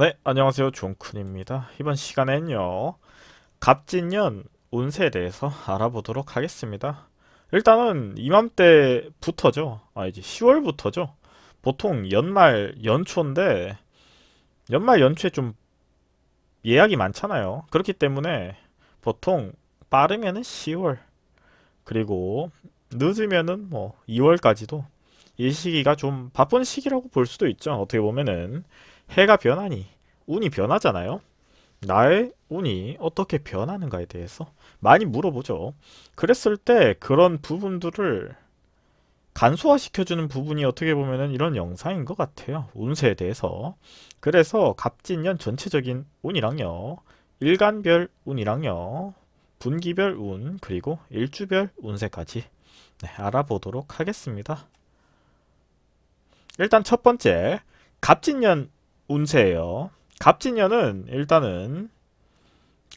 네, 안녕하세요. 존쿤입니다. 이번 시간엔요. 갑진년 운세에 대해서 알아보도록 하겠습니다. 일단은 이맘때부터죠. 아, 이제 10월부터죠. 보통 연말 연초인데 연말 연초에 좀 예약이 많잖아요. 그렇기 때문에 보통 빠르면은 10월 그리고 늦으면은 뭐 2월까지도 이 시기가 좀 바쁜 시기라고 볼 수도 있죠. 어떻게 보면은 해가 변하니 운이 변하잖아요. 나의 운이 어떻게 변하는가에 대해서 많이 물어보죠. 그랬을 때 그런 부분들을 간소화시켜주는 부분이 어떻게 보면 이런 영상인 것 같아요. 운세에 대해서. 그래서 갑진년 전체적인 운이랑요. 일간별 운이랑요. 분기별 운 그리고 일주별 운세까지 네, 알아보도록 하겠습니다. 일단 첫 번째 갑진년 운세예요. 갑진년은 일단은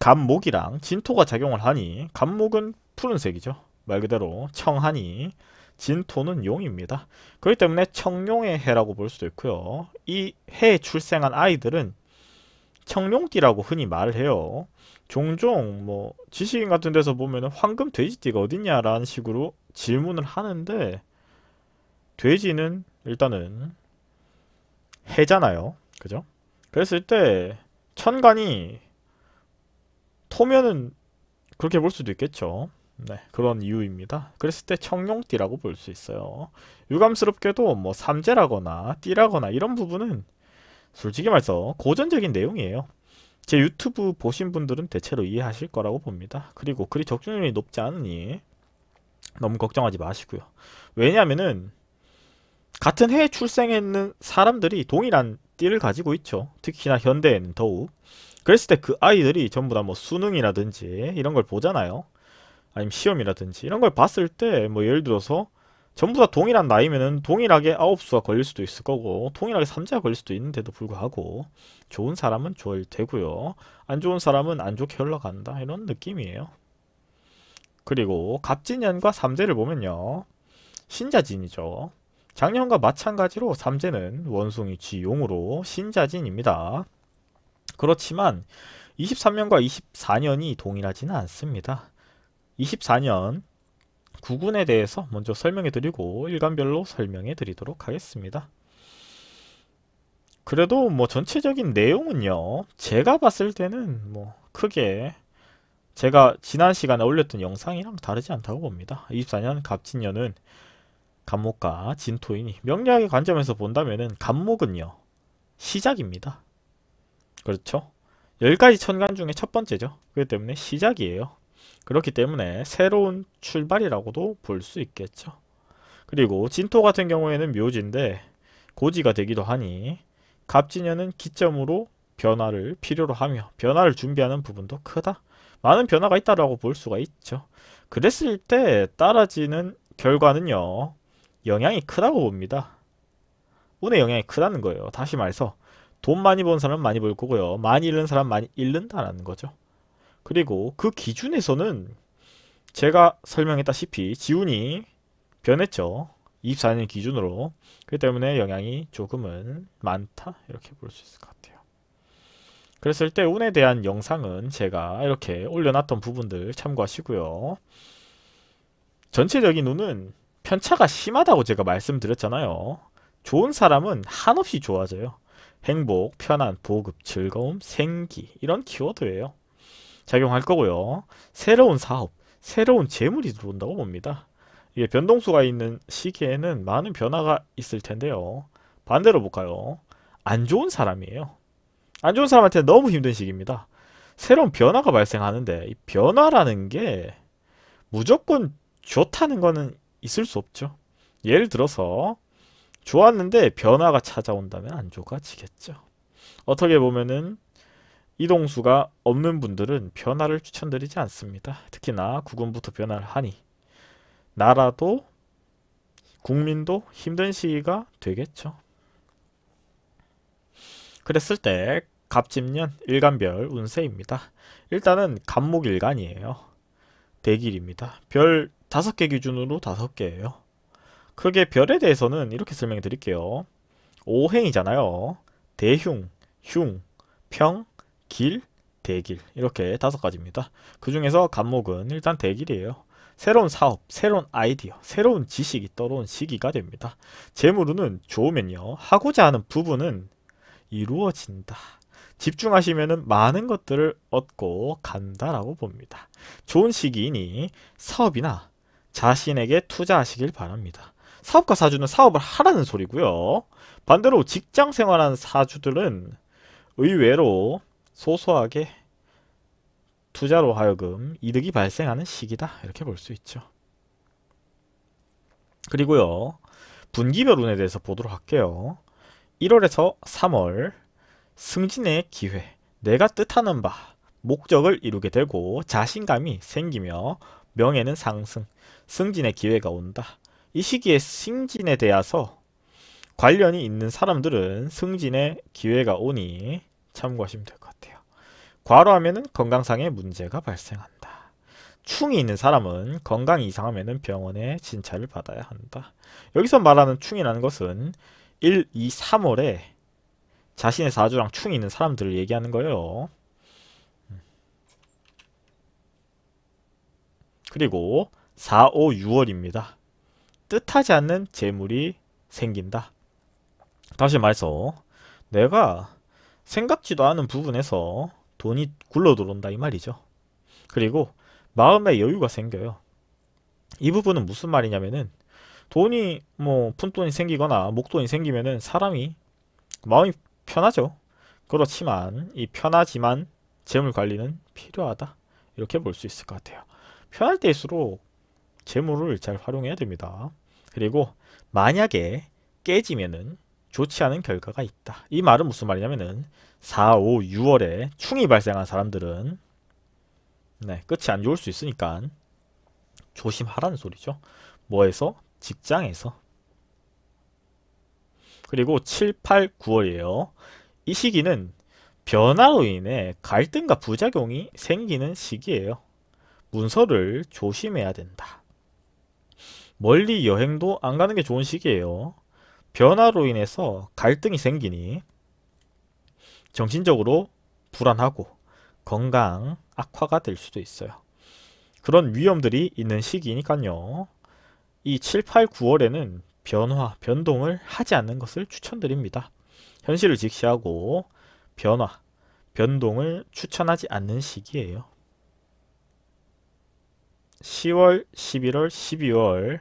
갑목이랑 진토가 작용을 하니 갑목은 푸른색이죠. 말 그대로 청하니 진토는 용입니다. 그렇기 때문에 청룡의 해라고 볼 수도 있고요. 이 해에 출생한 아이들은 청룡띠라고 흔히 말을 해요. 종종 뭐 지식인 같은 데서 보면 황금 돼지띠가 어딨냐라는 식으로 질문을 하는데 돼지는 일단은 해잖아요. 그죠? 그랬을 때 천간이 토면은 그렇게 볼 수도 있겠죠. 네, 그런 이유입니다. 그랬을 때 청룡띠라고 볼 수 있어요. 유감스럽게도 뭐 삼재라거나 띠라거나 이런 부분은 솔직히 말해서 고전적인 내용이에요. 제 유튜브 보신 분들은 대체로 이해하실 거라고 봅니다. 그리고 그리 적중률이 높지 않으니 너무 걱정하지 마시고요. 왜냐면은 같은 해에 출생했는 사람들이 동일한 띠를 가지고 있죠. 특히나 현대에는 더욱. 그랬을 때 그 아이들이 전부 다 뭐 수능이라든지 이런 걸 보잖아요. 아니면 시험이라든지 이런 걸 봤을 때 뭐 예를 들어서 전부 다 동일한 나이면은 동일하게 9 수가 걸릴 수도 있을 거고 동일하게 3자가 걸릴 수도 있는데도 불구하고 좋은 사람은 좋을 되고요. 안 좋은 사람은 안 좋게 흘러간다 이런 느낌이에요. 그리고 갑진년과 3재를 보면요. 신자진이죠. 작년과 마찬가지로 삼재는 원숭이쥐 용으로 신자진입니다. 그렇지만 23년과 24년이 동일하지는 않습니다. 24년 구군에 대해서 먼저 설명해 드리고 일간별로 설명해 드리도록 하겠습니다. 그래도 뭐 전체적인 내용은요 제가 봤을 때는 뭐 크게 제가 지난 시간에 올렸던 영상이랑 다르지 않다고 봅니다 24년 갑진년은 간목과 진토인이 명리학의 관점에서 본다면은 간목은요 시작입니다 그렇죠 10가지 천간 중에 첫 번째죠 그렇기 때문에 시작이에요 그렇기 때문에 새로운 출발이라고도 볼 수 있겠죠 그리고 진토 같은 경우에는 묘지인데 고지가 되기도 하니 갑진년은 기점으로 변화를 필요로 하며 변화를 준비하는 부분도 크다 많은 변화가 있다라고 볼 수가 있죠 그랬을 때 따라지는 결과는요 영향이 크다고 봅니다. 운의 영향이 크다는 거예요. 다시 말해서 돈 많이 번 사람 많이 벌 거고요. 많이 잃는 사람 많이 잃는다라는 거죠. 그리고 그 기준에서는 제가 설명했다시피 지운이 변했죠. 24년 기준으로. 그 때문에 영향이 조금은 많다. 이렇게 볼 수 있을 것 같아요. 그랬을 때 운에 대한 영상은 제가 이렇게 올려놨던 부분들 참고하시고요. 전체적인 운은 편차가 심하다고 제가 말씀드렸잖아요. 좋은 사람은 한없이 좋아져요. 행복, 편안, 보급, 즐거움, 생기 이런 키워드예요. 작용할 거고요. 새로운 사업, 새로운 재물이 들어온다고 봅니다. 이게 변동수가 있는 시기에는 많은 변화가 있을 텐데요. 반대로 볼까요? 안 좋은 사람이에요. 안 좋은 사람한테 너무 힘든 시기입니다. 새로운 변화가 발생하는데 이 변화라는 게 무조건 좋다는 거는 있을 수 없죠. 예를 들어서 좋았는데 변화가 찾아온다면 안 좋아지겠죠. 어떻게 보면은 이동수가 없는 분들은 변화를 추천드리지 않습니다. 특히나 구군부터 변화를 하니 나라도 국민도 힘든 시기가 되겠죠. 그랬을 때 갑집년 일간별 운세입니다. 일단은 갑목일간이에요. 대길입니다. 별 다섯 개 기준으로 다섯 개예요. 크게 별에 대해서는 이렇게 설명해 드릴게요. 오행이잖아요. 대흉, 흉, 평, 길, 대길 이렇게 다섯 가지입니다. 그 중에서 간목은 일단 대길이에요. 새로운 사업, 새로운 아이디어, 새로운 지식이 떠오른 시기가 됩니다. 재물운은 좋으면요. 하고자 하는 부분은 이루어진다. 집중하시면 많은 것들을 얻고 간다라고 봅니다. 좋은 시기이니 사업이나 자신에게 투자하시길 바랍니다. 사업가 사주는 사업을 하라는 소리고요. 반대로 직장 생활하는 사주들은 의외로 소소하게 투자로 하여금 이득이 발생하는 시기다 이렇게 볼 수 있죠. 그리고요. 분기별 운에 대해서 보도록 할게요. 1월에서 3월 승진의 기회, 내가 뜻하는 바, 목적을 이루게 되고 자신감이 생기며 명예는 상승, 승진의 기회가 온다. 이 시기에 승진에 대해서 관련이 있는 사람들은 승진의 기회가 오니 참고하시면 될 것 같아요. 과로하면 건강상의 문제가 발생한다. 충이 있는 사람은 건강이 이상하면 병원에 진찰을 받아야 한다. 여기서 말하는 충이라는 것은 1, 2, 3월에 자신의 사주랑 충이 있는 사람들을 얘기하는 거예요. 그리고 4, 5, 6월입니다. 뜻하지 않는 재물이 생긴다. 다시 말해서 내가 생각지도 않은 부분에서 돈이 굴러 들어온다 이 말이죠. 그리고 마음의 여유가 생겨요. 이 부분은 무슨 말이냐면은 돈이 뭐 푼돈이 생기거나 목돈이 생기면은 사람이 마음이 편하죠. 그렇지만 이 편하지만 재물 관리는 필요하다. 이렇게 볼 수 있을 것 같아요. 편할 때일수록 재물을 잘 활용해야 됩니다. 그리고 만약에 깨지면은 좋지 않은 결과가 있다. 이 말은 무슨 말이냐면은 4, 5, 6월에 충이 발생한 사람들은 네, 끝이 안 좋을 수 있으니까 조심하라는 소리죠. 뭐에서? 직장에서. 그리고 7, 8, 9월이에요. 이 시기는 변화로 인해 갈등과 부작용이 생기는 시기예요. 문서를 조심해야 된다. 멀리 여행도 안 가는 게 좋은 시기예요. 변화로 인해서 갈등이 생기니 정신적으로 불안하고 건강 악화가 될 수도 있어요. 그런 위험들이 있는 시기니까요. 이 7, 8, 9월에는 변화, 변동을 하지 않는 것을 추천드립니다. 현실을 직시하고 변화, 변동을 추천하지 않는 시기예요. 10월, 11월, 12월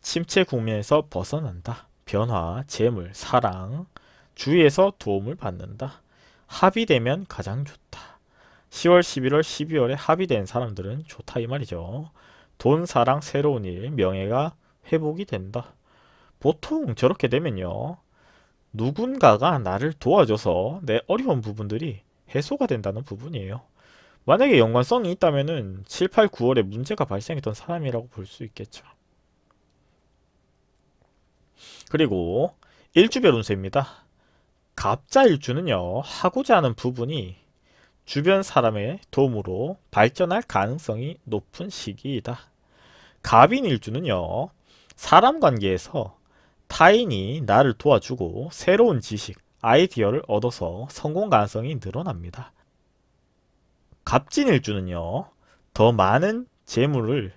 침체 국면에서 벗어난다. 변화, 재물, 사랑, 주위에서 도움을 받는다. 합의되면 가장 좋다. 10월, 11월, 12월에 합의된 사람들은 좋다 이 말이죠. 돈, 사랑, 새로운 일, 명예가 회복이 된다. 보통 저렇게 되면요. 누군가가 나를 도와줘서 내 어려운 부분들이 해소가 된다는 부분이에요. 만약에 연관성이 있다면은 7, 8, 9월에 문제가 발생했던 사람이라고 볼 수 있겠죠. 그리고 일주별 운세입니다. 갑자 일주는요. 하고자 하는 부분이 주변 사람의 도움으로 발전할 가능성이 높은 시기이다. 갑인 일주는요. 사람 관계에서 타인이 나를 도와주고 새로운 지식, 아이디어를 얻어서 성공 가능성이 늘어납니다. 갑진일주는요. 더 많은 재물을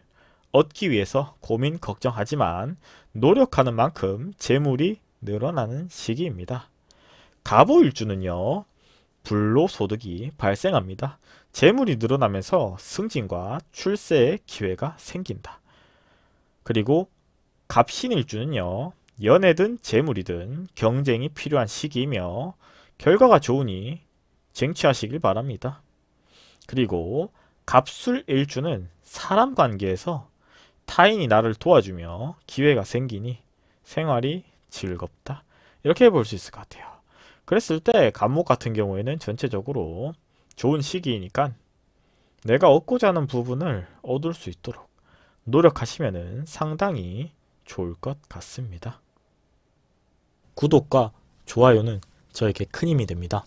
얻기 위해서 고민 걱정하지만 노력하는 만큼 재물이 늘어나는 시기입니다. 갑오일주는요 불로소득이 발생합니다. 재물이 늘어나면서 승진과 출세의 기회가 생긴다. 그리고 갑신일주는요. 연애든 재물이든 경쟁이 필요한 시기이며 결과가 좋으니 쟁취하시길 바랍니다. 그리고 갑술 일주는 사람 관계에서 타인이 나를 도와주며 기회가 생기니 생활이 즐겁다. 이렇게 볼 수 있을 것 같아요. 그랬을 때 감옥 같은 경우에는 전체적으로 좋은 시기이니까 내가 얻고자 하는 부분을 얻을 수 있도록 노력하시면 상당히 좋을 것 같습니다. 구독과 좋아요는 저에게 큰 힘이 됩니다.